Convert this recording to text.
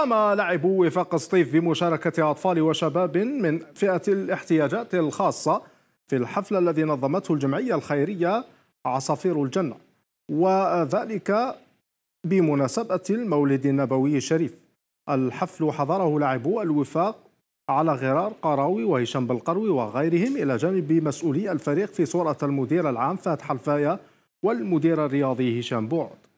قام لاعب وفاق سطيف بمشاركة أطفال وشباب من فئة الاحتياجات الخاصة في الحفل الذي نظمته الجمعية الخيرية عصافير الجنة وذلك بمناسبة المولد النبوي الشريف الحفل حضره لاعبو الوفاق على غرار قراوي وهشام بالقروي وغيرهم إلى جانب مسؤولي الفريق في صورة المدير العام فاتح الفاية والمدير الرياضي هشام بوعد